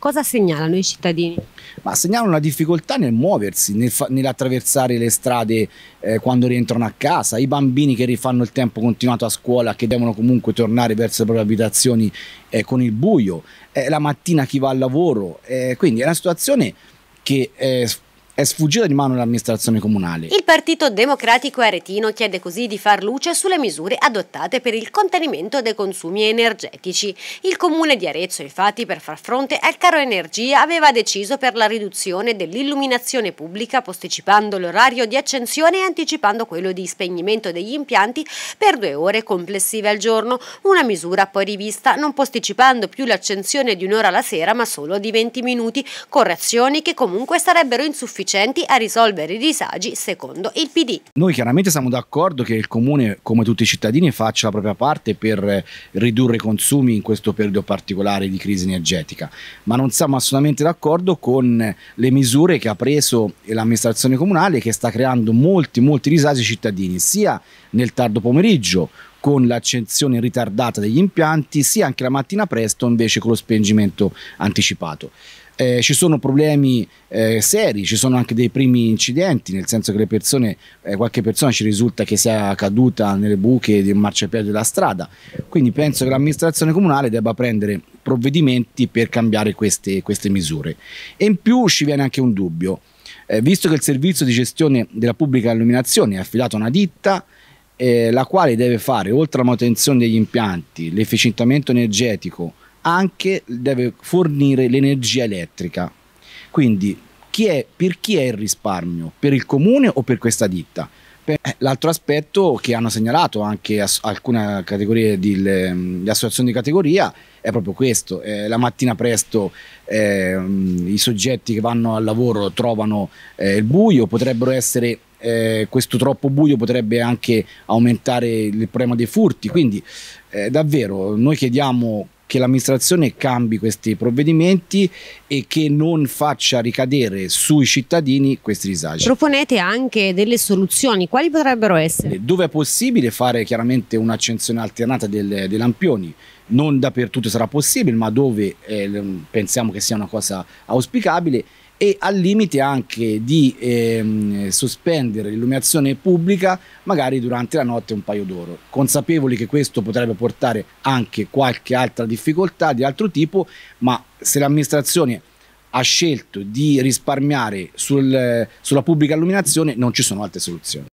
Cosa segnalano i cittadini? Ma segnalano la difficoltà nel muoversi, nel nell'attraversare le strade eh, quando rientrano a casa, i bambini che rifanno il tempo continuato a scuola, che devono comunque tornare verso le proprie abitazioni eh, con il buio, eh, la mattina chi va al lavoro, eh, quindi è una situazione che eh, è sfuggita di mano l'amministrazione comunale. Il Partito Democratico Aretino chiede così di far luce sulle misure adottate per il contenimento dei consumi energetici. Il comune di Arezzo infatti per far fronte al caro energia aveva deciso per la riduzione dell'illuminazione pubblica posticipando l'orario di accensione e anticipando quello di spegnimento degli impianti per due ore complessive al giorno, una misura poi rivista non posticipando più l'accensione di un'ora alla sera ma solo di 20 minuti, correzioni che comunque sarebbero insufficienti sufficienti a risolvere i disagi secondo il PD. Noi chiaramente siamo d'accordo che il Comune, come tutti i cittadini, faccia la propria parte per ridurre i consumi in questo periodo particolare di crisi energetica, ma non siamo assolutamente d'accordo con le misure che ha preso l'amministrazione comunale che sta creando molti molti disagi ai cittadini, sia nel tardo pomeriggio con l'accensione ritardata degli impianti, sia anche la mattina presto invece con lo spengimento anticipato. Eh, ci sono problemi eh, seri, ci sono anche dei primi incidenti, nel senso che le persone, eh, qualche persona ci risulta che sia caduta nelle buche di un marciapiede della strada, quindi penso che l'amministrazione comunale debba prendere provvedimenti per cambiare queste, queste misure. E in più ci viene anche un dubbio, eh, visto che il servizio di gestione della pubblica illuminazione è affidato a una ditta, eh, la quale deve fare, oltre alla manutenzione degli impianti, l'efficientamento energetico, anche deve fornire l'energia elettrica. Quindi chi è, per chi è il risparmio? Per il comune o per questa ditta? Eh, l'altro aspetto che hanno segnalato anche alcune categorie di, le, le associazioni di categoria è proprio questo. Eh, la mattina presto eh, i soggetti che vanno al lavoro trovano eh, il buio, potrebbero essere eh, questo troppo buio potrebbe anche aumentare il problema dei furti. Quindi eh, davvero noi chiediamo che l'amministrazione cambi questi provvedimenti e che non faccia ricadere sui cittadini questi disagi. Proponete anche delle soluzioni, quali potrebbero essere? Dove è possibile fare chiaramente un'accensione alternata del, dei lampioni, non dappertutto sarà possibile, ma dove eh, pensiamo che sia una cosa auspicabile e al limite anche di ehm, sospendere l'illuminazione pubblica magari durante la notte un paio d'ore, consapevoli che questo potrebbe portare anche qualche altra difficoltà di altro tipo, ma se l'amministrazione ha scelto di risparmiare sul, sulla pubblica illuminazione non ci sono altre soluzioni.